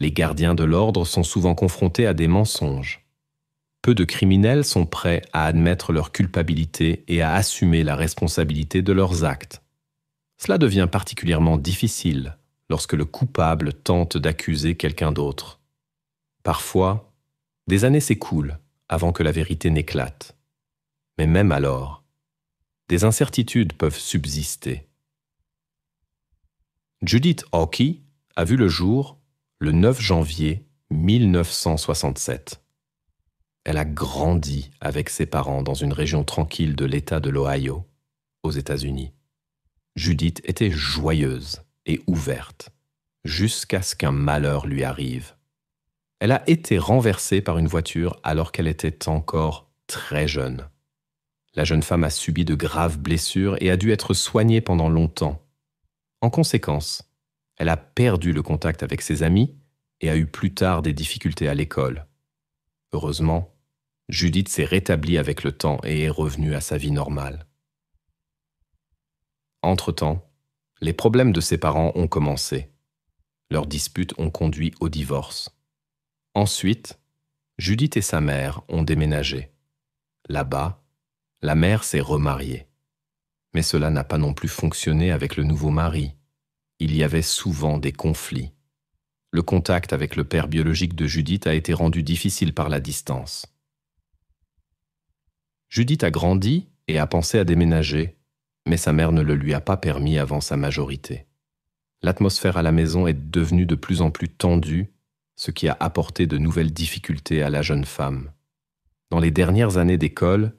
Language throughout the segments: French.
Les gardiens de l'ordre sont souvent confrontés à des mensonges. Peu de criminels sont prêts à admettre leur culpabilité et à assumer la responsabilité de leurs actes. Cela devient particulièrement difficile lorsque le coupable tente d'accuser quelqu'un d'autre. Parfois, des années s'écoulent avant que la vérité n'éclate. Mais même alors, des incertitudes peuvent subsister. Judith Hawkey a vu le jour le 9 janvier 1967. Elle a grandi avec ses parents dans une région tranquille de l'État de l'Ohio, aux États-Unis. Judith était joyeuse et ouverte, jusqu'à ce qu'un malheur lui arrive. Elle a été renversée par une voiture alors qu'elle était encore très jeune. La jeune femme a subi de graves blessures et a dû être soignée pendant longtemps. En conséquence, elle a perdu le contact avec ses amis et a eu plus tard des difficultés à l'école. Heureusement, Judith s'est rétablie avec le temps et est revenue à sa vie normale. Entre-temps, les problèmes de ses parents ont commencé. Leurs disputes ont conduit au divorce. Ensuite, Judith et sa mère ont déménagé. Là-bas, la mère s'est remariée. Mais cela n'a pas non plus fonctionné avec le nouveau mari, il y avait souvent des conflits. Le contact avec le père biologique de Judith a été rendu difficile par la distance. Judith a grandi et a pensé à déménager, mais sa mère ne le lui a pas permis avant sa majorité. L'atmosphère à la maison est devenue de plus en plus tendue, ce qui a apporté de nouvelles difficultés à la jeune femme. Dans les dernières années d'école,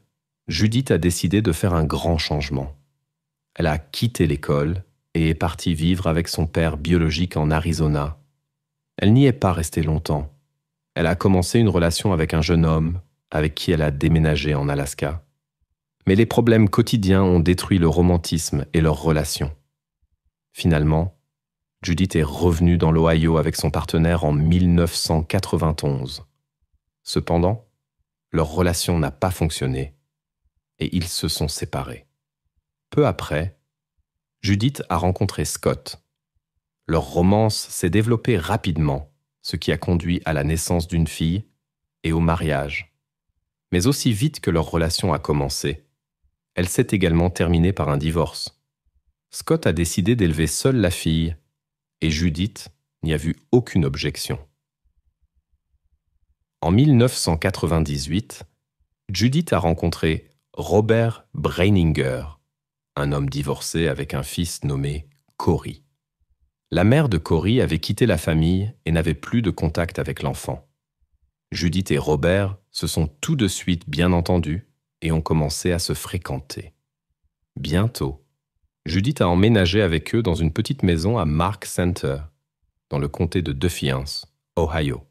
Judith a décidé de faire un grand changement. Elle a quitté l'école et est partie vivre avec son père biologique en Arizona. Elle n'y est pas restée longtemps. Elle a commencé une relation avec un jeune homme avec qui elle a déménagé en Alaska. Mais les problèmes quotidiens ont détruit le romantisme et leur relation. Finalement, Judith est revenue dans l'Ohio avec son partenaire en 1991. Cependant, leur relation n'a pas fonctionné et ils se sont séparés. Peu après, Judith a rencontré Scott. Leur romance s'est développée rapidement, ce qui a conduit à la naissance d'une fille et au mariage. Mais aussi vite que leur relation a commencé, elle s'est également terminée par un divorce. Scott a décidé d'élever seule la fille, et Judith n'y a vu aucune objection. En 1998, Judith a rencontré Robert Breininger, un homme divorcé avec un fils nommé Cory. La mère de Cory avait quitté la famille et n'avait plus de contact avec l'enfant. Judith et Robert se sont tout de suite bien entendus et ont commencé à se fréquenter. Bientôt, Judith a emménagé avec eux dans une petite maison à Mark Center, dans le comté de Defiance, Ohio.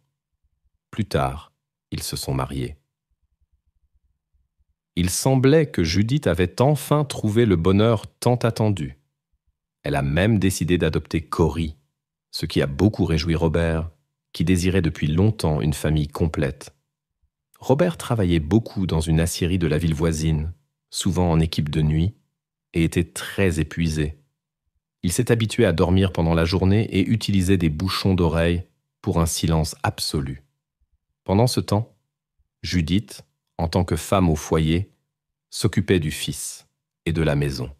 Plus tard, ils se sont mariés il semblait que Judith avait enfin trouvé le bonheur tant attendu. Elle a même décidé d'adopter Cory, ce qui a beaucoup réjoui Robert, qui désirait depuis longtemps une famille complète. Robert travaillait beaucoup dans une aciérie de la ville voisine, souvent en équipe de nuit, et était très épuisé. Il s'est habitué à dormir pendant la journée et utilisait des bouchons d'oreilles pour un silence absolu. Pendant ce temps, Judith, en tant que femme au foyer, s'occupait du fils et de la maison.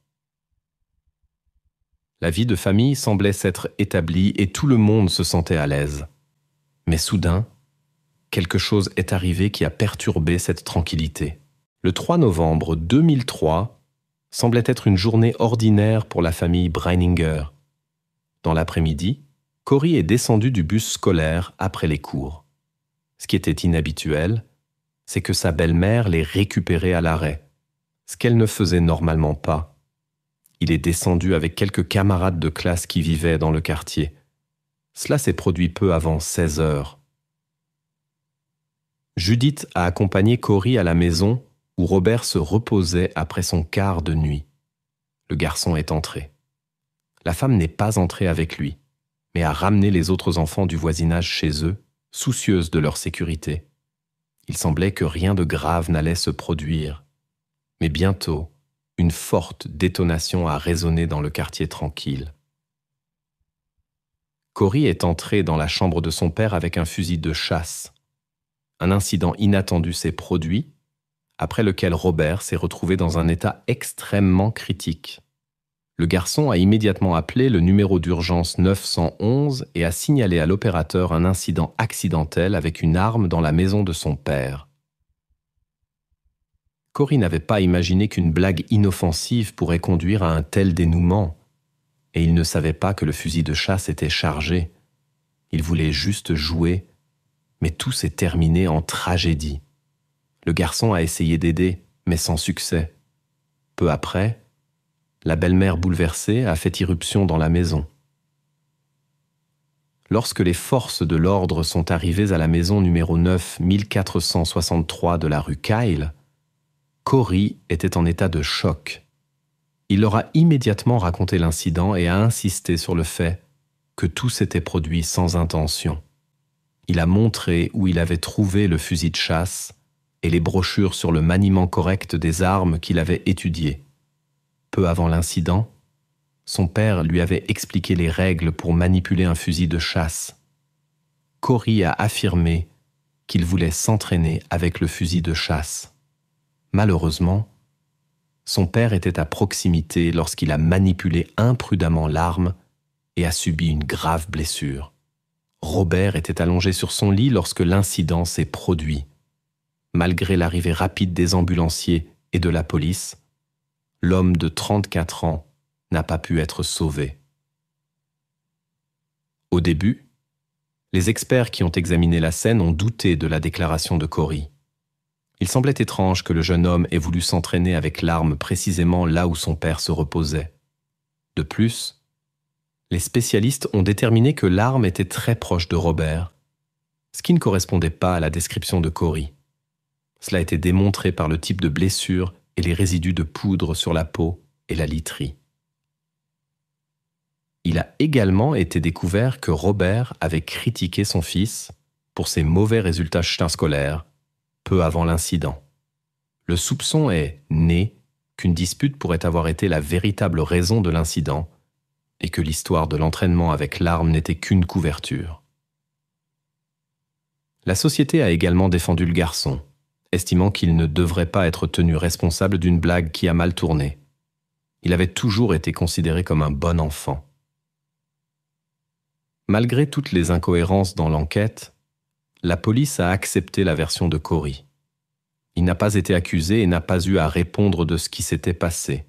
La vie de famille semblait s'être établie et tout le monde se sentait à l'aise. Mais soudain, quelque chose est arrivé qui a perturbé cette tranquillité. Le 3 novembre 2003 semblait être une journée ordinaire pour la famille Breininger. Dans l'après-midi, Cory est descendu du bus scolaire après les cours. Ce qui était inhabituel, c'est que sa belle-mère les récupérait à l'arrêt, ce qu'elle ne faisait normalement pas. Il est descendu avec quelques camarades de classe qui vivaient dans le quartier. Cela s'est produit peu avant 16 heures. Judith a accompagné Cory à la maison où Robert se reposait après son quart de nuit. Le garçon est entré. La femme n'est pas entrée avec lui, mais a ramené les autres enfants du voisinage chez eux, soucieuse de leur sécurité. Il semblait que rien de grave n'allait se produire. Mais bientôt, une forte détonation a résonné dans le quartier tranquille. Cory est entré dans la chambre de son père avec un fusil de chasse. Un incident inattendu s'est produit, après lequel Robert s'est retrouvé dans un état extrêmement critique. Le garçon a immédiatement appelé le numéro d'urgence 911 et a signalé à l'opérateur un incident accidentel avec une arme dans la maison de son père. Cory n'avait pas imaginé qu'une blague inoffensive pourrait conduire à un tel dénouement, et il ne savait pas que le fusil de chasse était chargé. Il voulait juste jouer, mais tout s'est terminé en tragédie. Le garçon a essayé d'aider, mais sans succès. Peu après, la belle-mère bouleversée a fait irruption dans la maison. Lorsque les forces de l'ordre sont arrivées à la maison numéro 9 1463 de la rue Kyle, Cory était en état de choc. Il leur a immédiatement raconté l'incident et a insisté sur le fait que tout s'était produit sans intention. Il a montré où il avait trouvé le fusil de chasse et les brochures sur le maniement correct des armes qu'il avait étudiées peu avant l'incident, son père lui avait expliqué les règles pour manipuler un fusil de chasse. Cory a affirmé qu'il voulait s'entraîner avec le fusil de chasse. Malheureusement, son père était à proximité lorsqu'il a manipulé imprudemment l'arme et a subi une grave blessure. Robert était allongé sur son lit lorsque l'incident s'est produit. Malgré l'arrivée rapide des ambulanciers et de la police, l'homme de 34 ans n'a pas pu être sauvé. Au début, les experts qui ont examiné la scène ont douté de la déclaration de Cory. Il semblait étrange que le jeune homme ait voulu s'entraîner avec l'arme précisément là où son père se reposait. De plus, les spécialistes ont déterminé que l'arme était très proche de Robert, ce qui ne correspondait pas à la description de Cory. Cela a été démontré par le type de blessure les résidus de poudre sur la peau et la literie. Il a également été découvert que Robert avait critiqué son fils pour ses mauvais résultats scolaires peu avant l'incident. Le soupçon est né qu'une dispute pourrait avoir été la véritable raison de l'incident et que l'histoire de l'entraînement avec l'arme n'était qu'une couverture. La société a également défendu le garçon, estimant qu'il ne devrait pas être tenu responsable d'une blague qui a mal tourné. Il avait toujours été considéré comme un bon enfant. Malgré toutes les incohérences dans l'enquête, la police a accepté la version de Cory. Il n'a pas été accusé et n'a pas eu à répondre de ce qui s'était passé.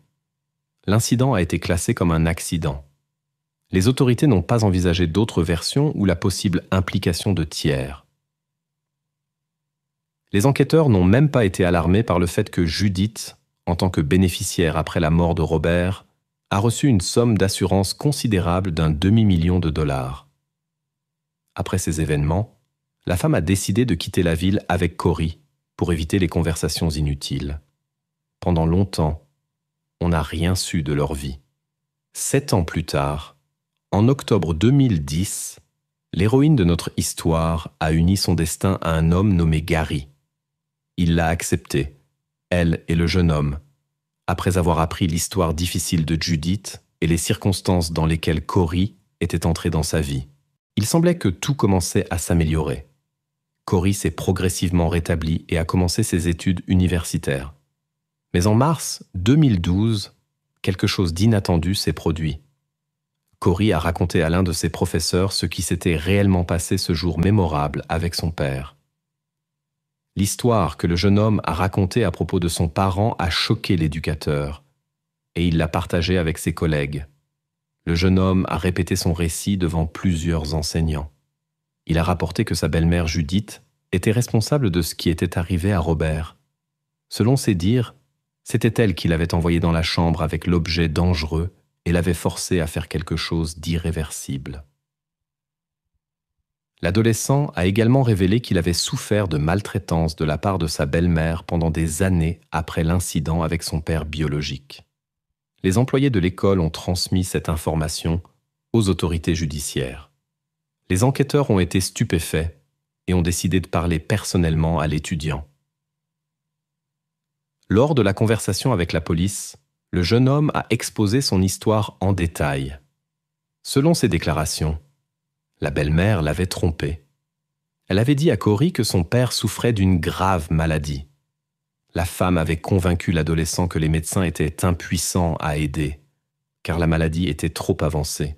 L'incident a été classé comme un accident. Les autorités n'ont pas envisagé d'autres versions ou la possible implication de tiers. Les enquêteurs n'ont même pas été alarmés par le fait que Judith, en tant que bénéficiaire après la mort de Robert, a reçu une somme d'assurance considérable d'un demi-million de dollars. Après ces événements, la femme a décidé de quitter la ville avec Cory pour éviter les conversations inutiles. Pendant longtemps, on n'a rien su de leur vie. Sept ans plus tard, en octobre 2010, l'héroïne de notre histoire a uni son destin à un homme nommé Gary, il l'a acceptée, elle et le jeune homme, après avoir appris l'histoire difficile de Judith et les circonstances dans lesquelles Cory était entré dans sa vie. Il semblait que tout commençait à s'améliorer. Cory s'est progressivement rétabli et a commencé ses études universitaires. Mais en mars 2012, quelque chose d'inattendu s'est produit. Cory a raconté à l'un de ses professeurs ce qui s'était réellement passé ce jour mémorable avec son père. L'histoire que le jeune homme a racontée à propos de son parent a choqué l'éducateur, et il l'a partagée avec ses collègues. Le jeune homme a répété son récit devant plusieurs enseignants. Il a rapporté que sa belle-mère Judith était responsable de ce qui était arrivé à Robert. Selon ses dires, c'était elle qui l'avait envoyé dans la chambre avec l'objet dangereux et l'avait forcé à faire quelque chose d'irréversible. L'adolescent a également révélé qu'il avait souffert de maltraitance de la part de sa belle-mère pendant des années après l'incident avec son père biologique. Les employés de l'école ont transmis cette information aux autorités judiciaires. Les enquêteurs ont été stupéfaits et ont décidé de parler personnellement à l'étudiant. Lors de la conversation avec la police, le jeune homme a exposé son histoire en détail. Selon ses déclarations, la belle-mère l'avait trompée. Elle avait dit à Cory que son père souffrait d'une grave maladie. La femme avait convaincu l'adolescent que les médecins étaient impuissants à aider, car la maladie était trop avancée.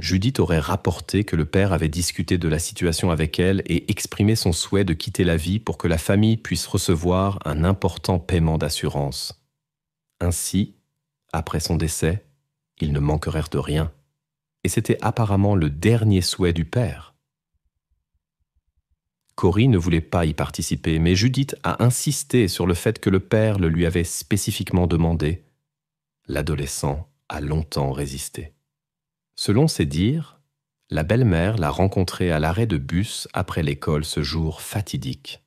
Judith aurait rapporté que le père avait discuté de la situation avec elle et exprimé son souhait de quitter la vie pour que la famille puisse recevoir un important paiement d'assurance. Ainsi, après son décès, ils ne manquerèrent de rien et c'était apparemment le dernier souhait du père. Cory ne voulait pas y participer, mais Judith a insisté sur le fait que le père le lui avait spécifiquement demandé. L'adolescent a longtemps résisté. Selon ses dires, la belle-mère l'a rencontré à l'arrêt de bus après l'école ce jour fatidique.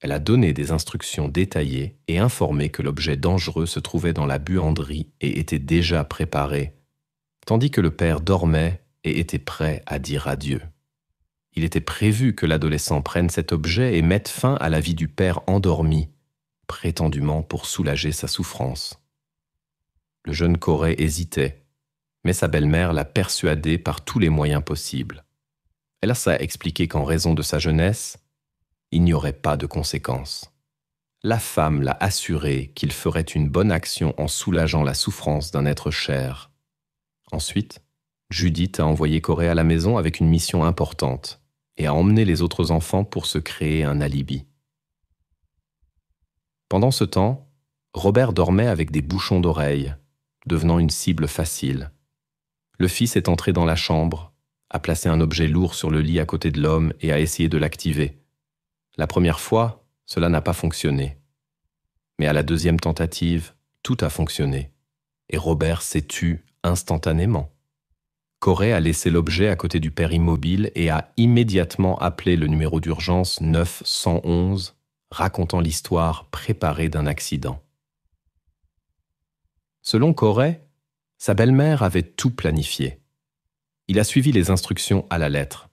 Elle a donné des instructions détaillées et informé que l'objet dangereux se trouvait dans la buanderie et était déjà préparé tandis que le père dormait et était prêt à dire adieu. Il était prévu que l'adolescent prenne cet objet et mette fin à la vie du père endormi, prétendument pour soulager sa souffrance. Le jeune Corée hésitait, mais sa belle-mère l'a persuadé par tous les moyens possibles. Elle a expliqué qu'en raison de sa jeunesse, il n'y aurait pas de conséquences. La femme l'a assuré qu'il ferait une bonne action en soulageant la souffrance d'un être cher, Ensuite, Judith a envoyé Corée à la maison avec une mission importante et a emmené les autres enfants pour se créer un alibi. Pendant ce temps, Robert dormait avec des bouchons d'oreilles, devenant une cible facile. Le fils est entré dans la chambre, a placé un objet lourd sur le lit à côté de l'homme et a essayé de l'activer. La première fois, cela n'a pas fonctionné. Mais à la deuxième tentative, tout a fonctionné, et Robert s'est tu instantanément. Corée a laissé l'objet à côté du père immobile et a immédiatement appelé le numéro d'urgence 911, racontant l'histoire préparée d'un accident. Selon Corée, sa belle-mère avait tout planifié. Il a suivi les instructions à la lettre.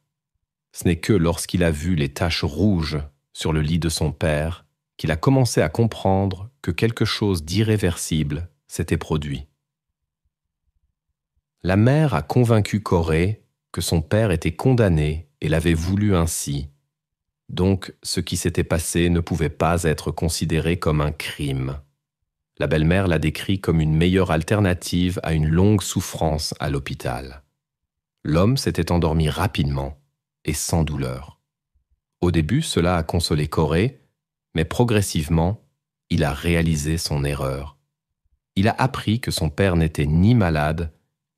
Ce n'est que lorsqu'il a vu les taches rouges sur le lit de son père qu'il a commencé à comprendre que quelque chose d'irréversible s'était produit la mère a convaincu Corée que son père était condamné et l'avait voulu ainsi. Donc ce qui s'était passé ne pouvait pas être considéré comme un crime. La belle-mère l'a décrit comme une meilleure alternative à une longue souffrance à l'hôpital. L'homme s'était endormi rapidement et sans douleur. Au début, cela a consolé Corée, mais progressivement, il a réalisé son erreur. Il a appris que son père n'était ni malade,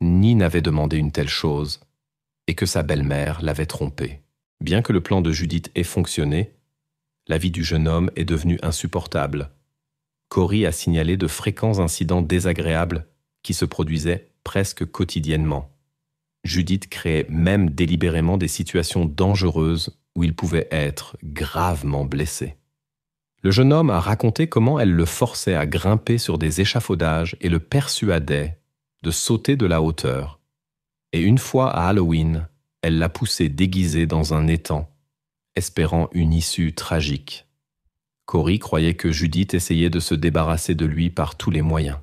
ni n'avait demandé une telle chose, et que sa belle-mère l'avait trompé. Bien que le plan de Judith ait fonctionné, la vie du jeune homme est devenue insupportable. Cory a signalé de fréquents incidents désagréables qui se produisaient presque quotidiennement. Judith créait même délibérément des situations dangereuses où il pouvait être gravement blessé. Le jeune homme a raconté comment elle le forçait à grimper sur des échafaudages et le persuadait de sauter de la hauteur. Et une fois à Halloween, elle l'a poussé déguisée dans un étang, espérant une issue tragique. Cory croyait que Judith essayait de se débarrasser de lui par tous les moyens.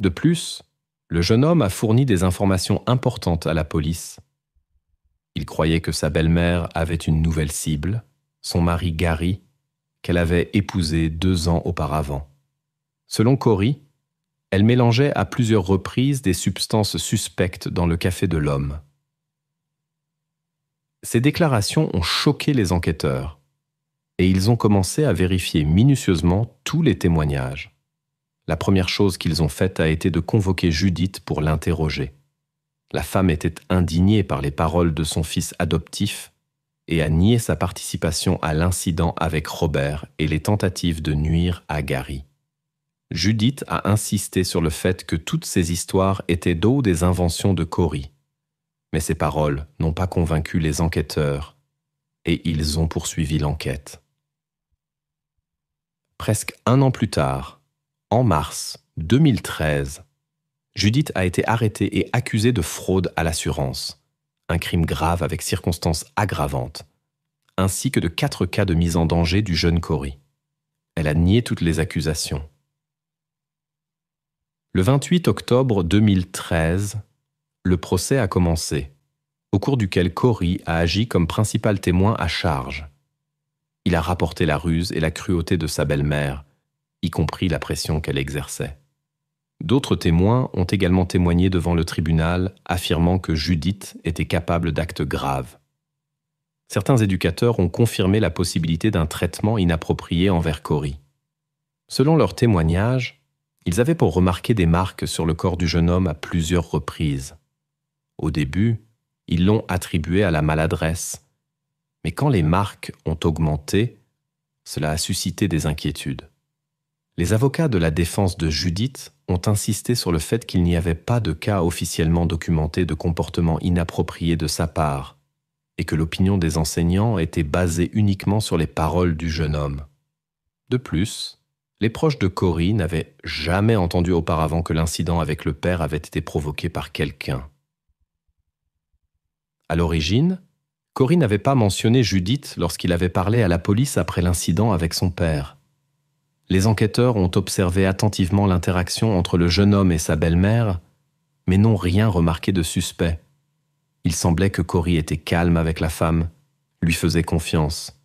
De plus, le jeune homme a fourni des informations importantes à la police. Il croyait que sa belle-mère avait une nouvelle cible, son mari Gary, qu'elle avait épousé deux ans auparavant. Selon Cory, elle mélangeait à plusieurs reprises des substances suspectes dans le café de l'homme. Ces déclarations ont choqué les enquêteurs, et ils ont commencé à vérifier minutieusement tous les témoignages. La première chose qu'ils ont faite a été de convoquer Judith pour l'interroger. La femme était indignée par les paroles de son fils adoptif et a nié sa participation à l'incident avec Robert et les tentatives de nuire à Gary. Judith a insisté sur le fait que toutes ces histoires étaient d'eau des inventions de Cory. Mais ses paroles n'ont pas convaincu les enquêteurs, et ils ont poursuivi l'enquête. Presque un an plus tard, en mars 2013, Judith a été arrêtée et accusée de fraude à l'assurance, un crime grave avec circonstances aggravantes, ainsi que de quatre cas de mise en danger du jeune Cory. Elle a nié toutes les accusations. Le 28 octobre 2013, le procès a commencé, au cours duquel Cory a agi comme principal témoin à charge. Il a rapporté la ruse et la cruauté de sa belle-mère, y compris la pression qu'elle exerçait. D'autres témoins ont également témoigné devant le tribunal, affirmant que Judith était capable d'actes graves. Certains éducateurs ont confirmé la possibilité d'un traitement inapproprié envers Cory. Selon leurs témoignages, ils avaient pour remarquer des marques sur le corps du jeune homme à plusieurs reprises. Au début, ils l'ont attribué à la maladresse. Mais quand les marques ont augmenté, cela a suscité des inquiétudes. Les avocats de la défense de Judith ont insisté sur le fait qu'il n'y avait pas de cas officiellement documenté de comportement inapproprié de sa part, et que l'opinion des enseignants était basée uniquement sur les paroles du jeune homme. De plus, les proches de Cory n'avaient jamais entendu auparavant que l'incident avec le père avait été provoqué par quelqu'un. À l'origine, Cory n'avait pas mentionné Judith lorsqu'il avait parlé à la police après l'incident avec son père. Les enquêteurs ont observé attentivement l'interaction entre le jeune homme et sa belle-mère, mais n'ont rien remarqué de suspect. Il semblait que Cory était calme avec la femme, lui faisait confiance,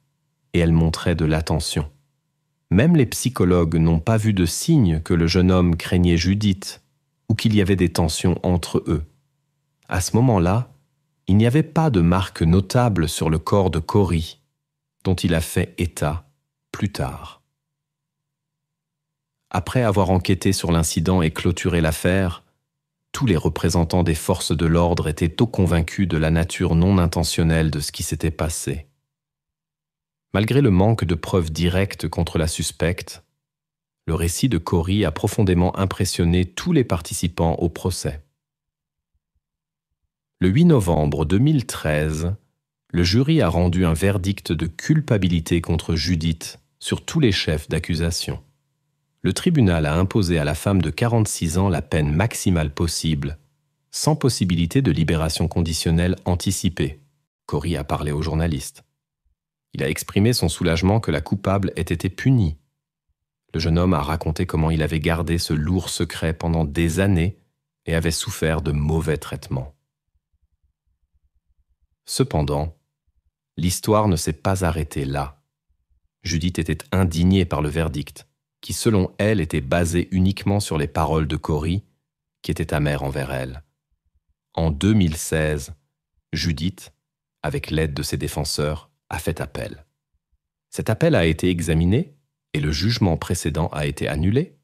et elle montrait de l'attention. Même les psychologues n'ont pas vu de signe que le jeune homme craignait Judith ou qu'il y avait des tensions entre eux. À ce moment-là, il n'y avait pas de marque notable sur le corps de Cory, dont il a fait état plus tard. Après avoir enquêté sur l'incident et clôturé l'affaire, tous les représentants des forces de l'ordre étaient tôt convaincus de la nature non intentionnelle de ce qui s'était passé. Malgré le manque de preuves directes contre la suspecte, le récit de Cory a profondément impressionné tous les participants au procès. Le 8 novembre 2013, le jury a rendu un verdict de culpabilité contre Judith sur tous les chefs d'accusation. Le tribunal a imposé à la femme de 46 ans la peine maximale possible, sans possibilité de libération conditionnelle anticipée. Cory a parlé aux journalistes. Il a exprimé son soulagement que la coupable ait été punie. Le jeune homme a raconté comment il avait gardé ce lourd secret pendant des années et avait souffert de mauvais traitements. Cependant, l'histoire ne s'est pas arrêtée là. Judith était indignée par le verdict, qui selon elle était basé uniquement sur les paroles de Cory, qui était amère envers elle. En 2016, Judith, avec l'aide de ses défenseurs, a fait appel. Cet appel a été examiné et le jugement précédent a été annulé.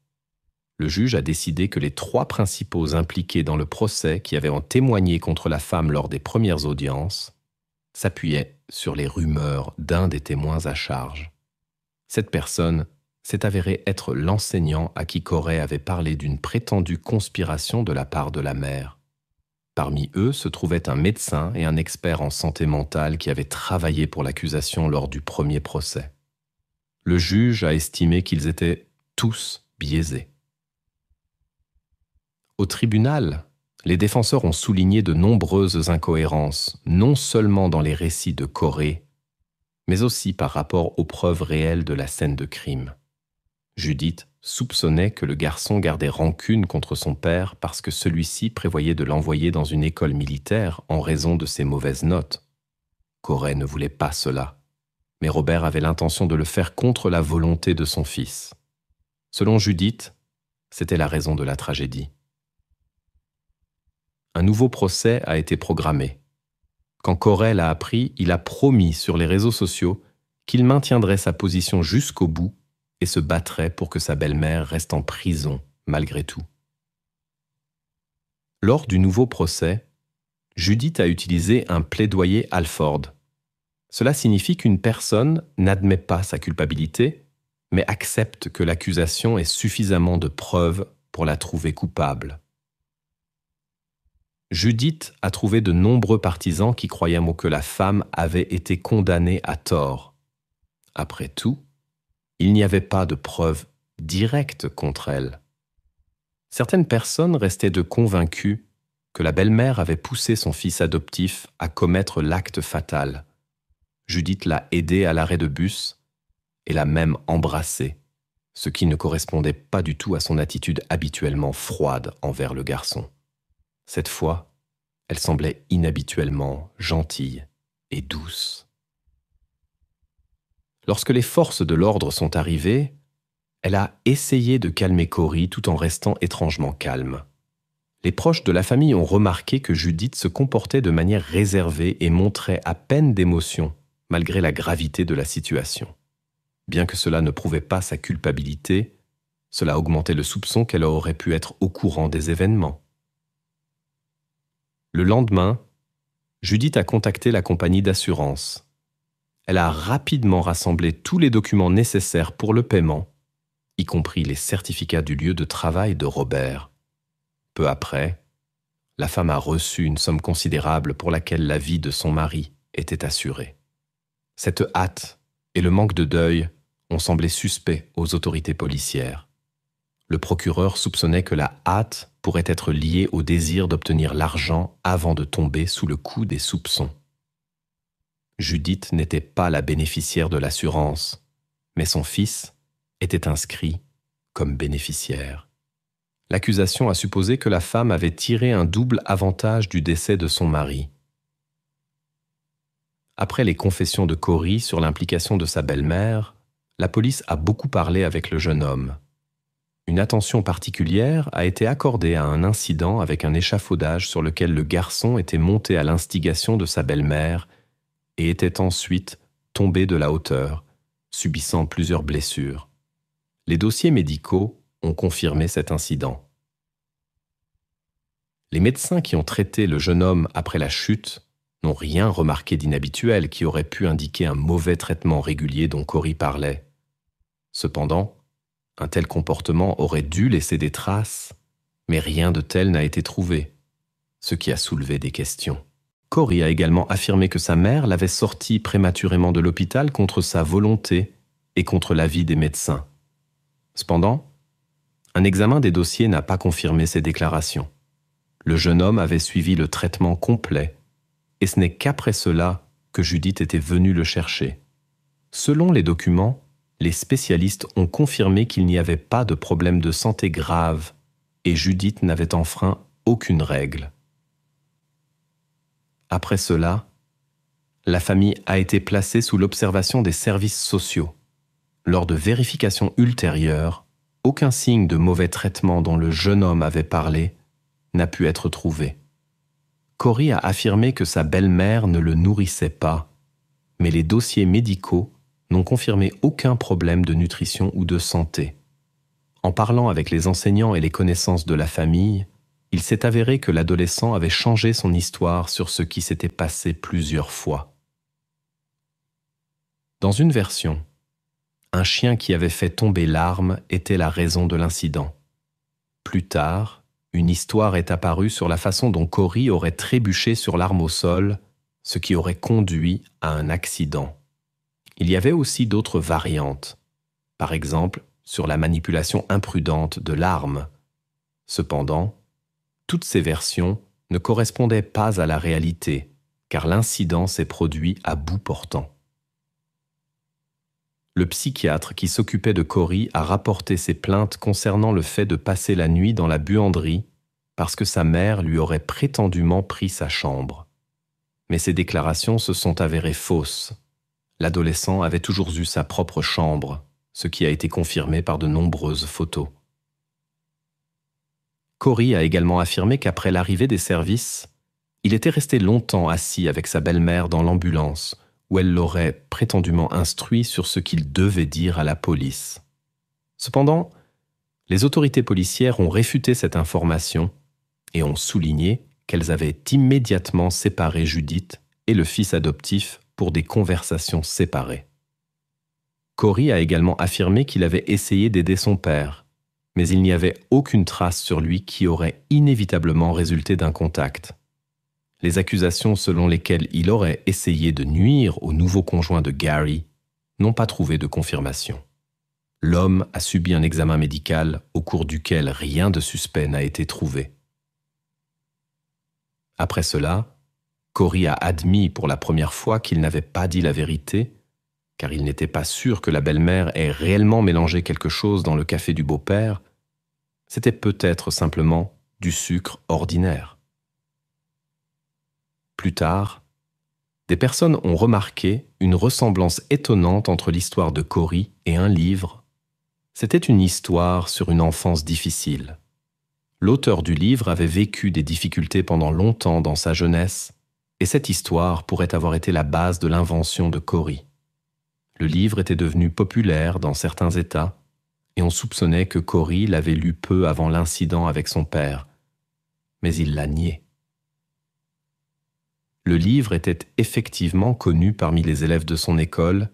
Le juge a décidé que les trois principaux impliqués dans le procès qui avaient en témoigné contre la femme lors des premières audiences s'appuyaient sur les rumeurs d'un des témoins à charge. Cette personne s'est avérée être l'enseignant à qui Corée avait parlé d'une prétendue conspiration de la part de la mère. Parmi eux se trouvaient un médecin et un expert en santé mentale qui avaient travaillé pour l'accusation lors du premier procès. Le juge a estimé qu'ils étaient tous biaisés. Au tribunal, les défenseurs ont souligné de nombreuses incohérences, non seulement dans les récits de Corée, mais aussi par rapport aux preuves réelles de la scène de crime. Judith soupçonnait que le garçon gardait rancune contre son père parce que celui-ci prévoyait de l'envoyer dans une école militaire en raison de ses mauvaises notes. Corée ne voulait pas cela, mais Robert avait l'intention de le faire contre la volonté de son fils. Selon Judith, c'était la raison de la tragédie. Un nouveau procès a été programmé. Quand Corel l'a appris, il a promis sur les réseaux sociaux qu'il maintiendrait sa position jusqu'au bout et se battrait pour que sa belle-mère reste en prison malgré tout. Lors du nouveau procès, Judith a utilisé un plaidoyer Alford. Cela signifie qu'une personne n'admet pas sa culpabilité, mais accepte que l'accusation est suffisamment de preuves pour la trouver coupable. Judith a trouvé de nombreux partisans qui croyaient que la femme avait été condamnée à tort. Après tout, il n'y avait pas de preuves directes contre elle. Certaines personnes restaient de convaincues que la belle-mère avait poussé son fils adoptif à commettre l'acte fatal. Judith l'a aidée à l'arrêt de bus et l'a même embrassé, ce qui ne correspondait pas du tout à son attitude habituellement froide envers le garçon. Cette fois, elle semblait inhabituellement gentille et douce. Lorsque les forces de l'ordre sont arrivées, elle a essayé de calmer Cory tout en restant étrangement calme. Les proches de la famille ont remarqué que Judith se comportait de manière réservée et montrait à peine d'émotion, malgré la gravité de la situation. Bien que cela ne prouvait pas sa culpabilité, cela augmentait le soupçon qu'elle aurait pu être au courant des événements. Le lendemain, Judith a contacté la compagnie d'assurance elle a rapidement rassemblé tous les documents nécessaires pour le paiement, y compris les certificats du lieu de travail de Robert. Peu après, la femme a reçu une somme considérable pour laquelle la vie de son mari était assurée. Cette hâte et le manque de deuil ont semblé suspects aux autorités policières. Le procureur soupçonnait que la hâte pourrait être liée au désir d'obtenir l'argent avant de tomber sous le coup des soupçons. Judith n'était pas la bénéficiaire de l'assurance, mais son fils était inscrit comme bénéficiaire. L'accusation a supposé que la femme avait tiré un double avantage du décès de son mari. Après les confessions de Cory sur l'implication de sa belle-mère, la police a beaucoup parlé avec le jeune homme. Une attention particulière a été accordée à un incident avec un échafaudage sur lequel le garçon était monté à l'instigation de sa belle-mère et était ensuite tombé de la hauteur, subissant plusieurs blessures. Les dossiers médicaux ont confirmé cet incident. Les médecins qui ont traité le jeune homme après la chute n'ont rien remarqué d'inhabituel qui aurait pu indiquer un mauvais traitement régulier dont Cory parlait. Cependant, un tel comportement aurait dû laisser des traces, mais rien de tel n'a été trouvé, ce qui a soulevé des questions. Corey a également affirmé que sa mère l'avait sorti prématurément de l'hôpital contre sa volonté et contre l'avis des médecins. Cependant, un examen des dossiers n'a pas confirmé ces déclarations. Le jeune homme avait suivi le traitement complet, et ce n'est qu'après cela que Judith était venue le chercher. Selon les documents, les spécialistes ont confirmé qu'il n'y avait pas de problème de santé grave, et Judith n'avait enfreint aucune règle. Après cela, la famille a été placée sous l'observation des services sociaux. Lors de vérifications ultérieures, aucun signe de mauvais traitement dont le jeune homme avait parlé n'a pu être trouvé. Cory a affirmé que sa belle-mère ne le nourrissait pas, mais les dossiers médicaux n'ont confirmé aucun problème de nutrition ou de santé. En parlant avec les enseignants et les connaissances de la famille, il s'est avéré que l'adolescent avait changé son histoire sur ce qui s'était passé plusieurs fois. Dans une version, un chien qui avait fait tomber l'arme était la raison de l'incident. Plus tard, une histoire est apparue sur la façon dont Cory aurait trébuché sur l'arme au sol, ce qui aurait conduit à un accident. Il y avait aussi d'autres variantes, par exemple sur la manipulation imprudente de l'arme. Cependant, toutes ces versions ne correspondaient pas à la réalité, car l'incident s'est produit à bout portant. Le psychiatre qui s'occupait de Cory a rapporté ses plaintes concernant le fait de passer la nuit dans la buanderie parce que sa mère lui aurait prétendument pris sa chambre. Mais ces déclarations se sont avérées fausses. L'adolescent avait toujours eu sa propre chambre, ce qui a été confirmé par de nombreuses photos. Cory a également affirmé qu'après l'arrivée des services, il était resté longtemps assis avec sa belle-mère dans l'ambulance, où elle l'aurait prétendument instruit sur ce qu'il devait dire à la police. Cependant, les autorités policières ont réfuté cette information et ont souligné qu'elles avaient immédiatement séparé Judith et le fils adoptif pour des conversations séparées. Cory a également affirmé qu'il avait essayé d'aider son père, mais il n'y avait aucune trace sur lui qui aurait inévitablement résulté d'un contact. Les accusations selon lesquelles il aurait essayé de nuire au nouveau conjoint de Gary n'ont pas trouvé de confirmation. L'homme a subi un examen médical au cours duquel rien de suspect n'a été trouvé. Après cela, Cory a admis pour la première fois qu'il n'avait pas dit la vérité car il n'était pas sûr que la belle-mère ait réellement mélangé quelque chose dans le café du beau-père, c'était peut-être simplement du sucre ordinaire. Plus tard, des personnes ont remarqué une ressemblance étonnante entre l'histoire de Cory et un livre. C'était une histoire sur une enfance difficile. L'auteur du livre avait vécu des difficultés pendant longtemps dans sa jeunesse, et cette histoire pourrait avoir été la base de l'invention de Cory. Le livre était devenu populaire dans certains États, et on soupçonnait que Cory l'avait lu peu avant l'incident avec son père, mais il l'a nié. Le livre était effectivement connu parmi les élèves de son école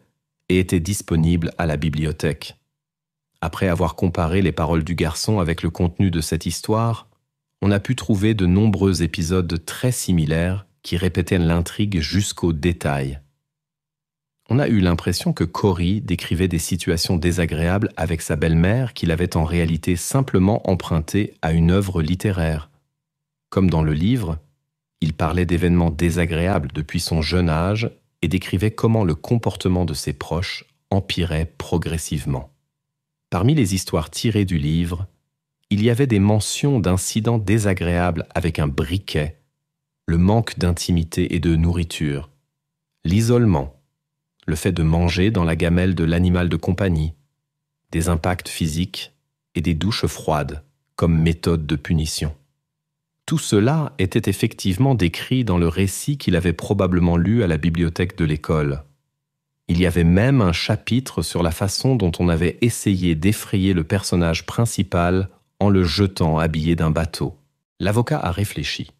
et était disponible à la bibliothèque. Après avoir comparé les paroles du garçon avec le contenu de cette histoire, on a pu trouver de nombreux épisodes très similaires qui répétaient l'intrigue jusqu'au détail on a eu l'impression que Cory décrivait des situations désagréables avec sa belle-mère qu'il avait en réalité simplement empruntées à une œuvre littéraire. Comme dans le livre, il parlait d'événements désagréables depuis son jeune âge et décrivait comment le comportement de ses proches empirait progressivement. Parmi les histoires tirées du livre, il y avait des mentions d'incidents désagréables avec un briquet, le manque d'intimité et de nourriture, l'isolement, le fait de manger dans la gamelle de l'animal de compagnie, des impacts physiques et des douches froides comme méthode de punition. Tout cela était effectivement décrit dans le récit qu'il avait probablement lu à la bibliothèque de l'école. Il y avait même un chapitre sur la façon dont on avait essayé d'effrayer le personnage principal en le jetant habillé d'un bateau. L'avocat a réfléchi.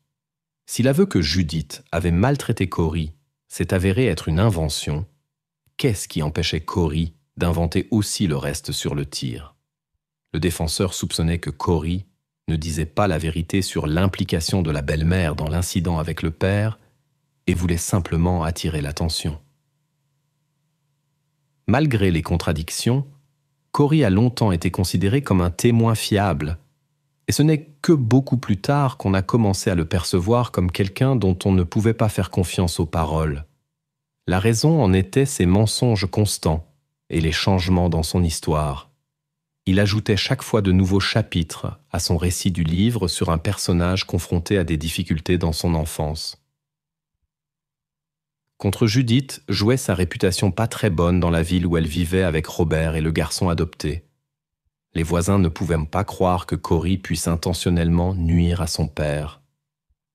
Si l'aveu que Judith avait maltraité Cory s'est avéré être une invention, qu'est-ce qui empêchait Cory d'inventer aussi le reste sur le tir Le défenseur soupçonnait que Cory ne disait pas la vérité sur l'implication de la belle-mère dans l'incident avec le père et voulait simplement attirer l'attention. Malgré les contradictions, Cory a longtemps été considéré comme un témoin fiable, et ce n'est que beaucoup plus tard qu'on a commencé à le percevoir comme quelqu'un dont on ne pouvait pas faire confiance aux paroles. La raison en était ses mensonges constants et les changements dans son histoire. Il ajoutait chaque fois de nouveaux chapitres à son récit du livre sur un personnage confronté à des difficultés dans son enfance. Contre Judith jouait sa réputation pas très bonne dans la ville où elle vivait avec Robert et le garçon adopté. Les voisins ne pouvaient pas croire que Cory puisse intentionnellement nuire à son père.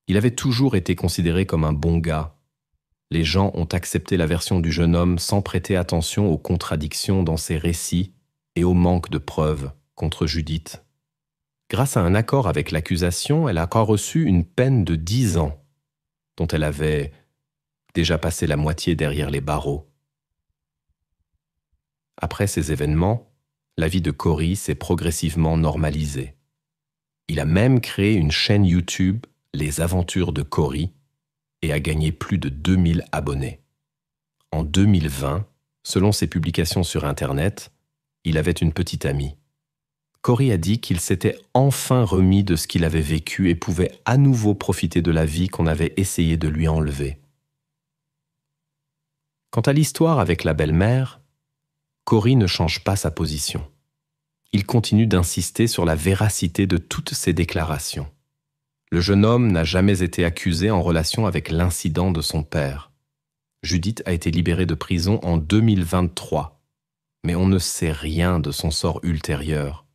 Il avait toujours été considéré comme un bon gars, les gens ont accepté la version du jeune homme sans prêter attention aux contradictions dans ses récits et au manque de preuves contre Judith. Grâce à un accord avec l'accusation, elle a encore reçu une peine de dix ans, dont elle avait déjà passé la moitié derrière les barreaux. Après ces événements, la vie de Cory s'est progressivement normalisée. Il a même créé une chaîne YouTube, Les Aventures de Cory, a gagné plus de 2000 abonnés. En 2020, selon ses publications sur Internet, il avait une petite amie. Cory a dit qu'il s'était enfin remis de ce qu'il avait vécu et pouvait à nouveau profiter de la vie qu'on avait essayé de lui enlever. Quant à l'histoire avec la belle-mère, Cory ne change pas sa position. Il continue d'insister sur la véracité de toutes ses déclarations. Le jeune homme n'a jamais été accusé en relation avec l'incident de son père. Judith a été libérée de prison en 2023, mais on ne sait rien de son sort ultérieur.